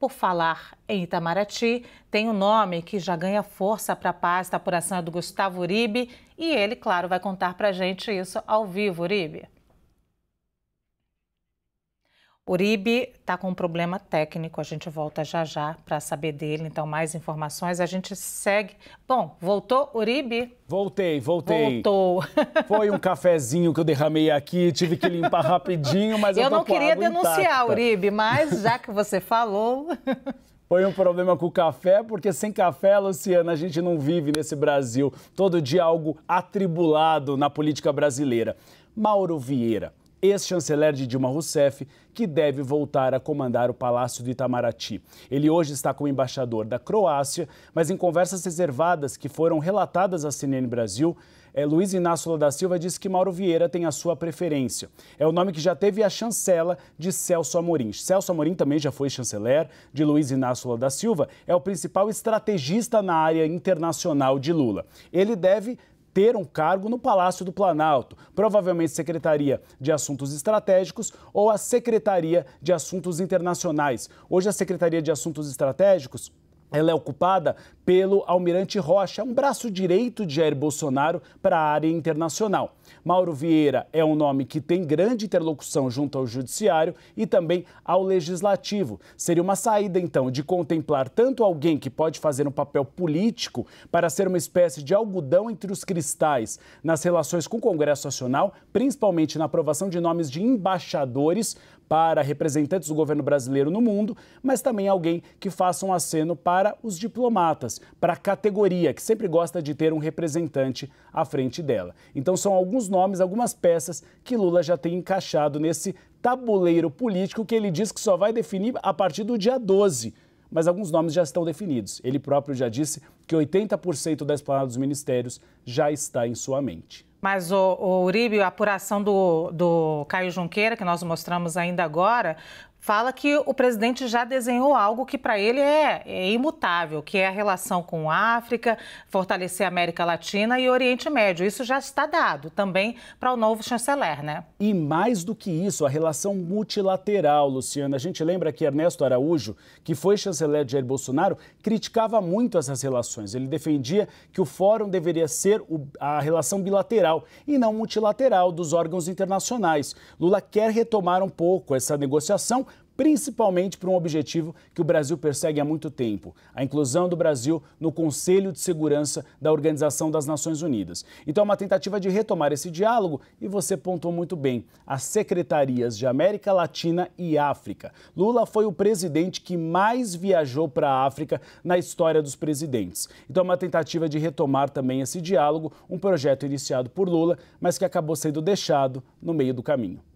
Por falar em Itamaraty, tem o um nome que já ganha força para a pasta. A apuração é do Gustavo Uribe e ele, claro, vai contar para a gente isso ao vivo, Uribe. Uribe está com um problema técnico, a gente volta já já para saber dele, então mais informações, a gente segue. Bom, voltou Uribe? Voltei, voltei. Voltou. Foi um cafezinho que eu derramei aqui, tive que limpar rapidinho, mas eu, eu não queria denunciar intacta. Uribe, mas já que você falou, Foi um problema com o café, porque sem café, Luciana, a gente não vive nesse Brasil. Todo dia algo atribulado na política brasileira. Mauro Vieira ex-chanceler de Dilma Rousseff, que deve voltar a comandar o Palácio do Itamaraty. Ele hoje está com o embaixador da Croácia, mas em conversas reservadas que foram relatadas à CNN Brasil, é, Luiz Inácio da Silva disse que Mauro Vieira tem a sua preferência. É o nome que já teve a chancela de Celso Amorim. Celso Amorim também já foi chanceler de Luiz Inácio da Silva, é o principal estrategista na área internacional de Lula. Ele deve ter um cargo no Palácio do Planalto, provavelmente Secretaria de Assuntos Estratégicos ou a Secretaria de Assuntos Internacionais. Hoje a Secretaria de Assuntos Estratégicos ela é ocupada pelo Almirante Rocha, um braço direito de Jair Bolsonaro para a área internacional. Mauro Vieira é um nome que tem grande interlocução junto ao Judiciário e também ao Legislativo. Seria uma saída, então, de contemplar tanto alguém que pode fazer um papel político para ser uma espécie de algodão entre os cristais nas relações com o Congresso Nacional, principalmente na aprovação de nomes de embaixadores para representantes do governo brasileiro no mundo, mas também alguém que faça um aceno para os diplomatas, para a categoria que sempre gosta de ter um representante à frente dela. Então são alguns alguns nomes, algumas peças que Lula já tem encaixado nesse tabuleiro político que ele diz que só vai definir a partir do dia 12 mas alguns nomes já estão definidos. Ele próprio já disse que 80% da esplanada dos ministérios já está em sua mente. Mas, o, o Uribe, a apuração do, do Caio Junqueira, que nós mostramos ainda agora, fala que o presidente já desenhou algo que para ele é, é, imutável, que é a relação com a África, fortalecer a América Latina e Oriente Médio. Isso já está dado também para o novo chanceler, né? E mais do que isso, a relação multilateral, Luciana. A gente lembra que Ernesto Araújo, que foi chanceler de Jair Bolsonaro, criticava muito essas relações. Ele defendia que o fórum deveria ser a relação bilateral e não multilateral dos órgãos internacionais. Lula quer retomar um pouco essa negociação principalmente para um objetivo que o Brasil persegue há muito tempo: a inclusão do Brasil no Conselho de Segurança da Organização das Nações Unidas. Então, é uma tentativa de retomar esse diálogo e você pontuou muito bem: as secretarias de América Latina e África. Lula foi o presidente que mais viajou para a África na história dos presidentes. Então, é uma tentativa de retomar também esse diálogo, um projeto iniciado por Lula, mas que acabou sendo deixado no meio do caminho.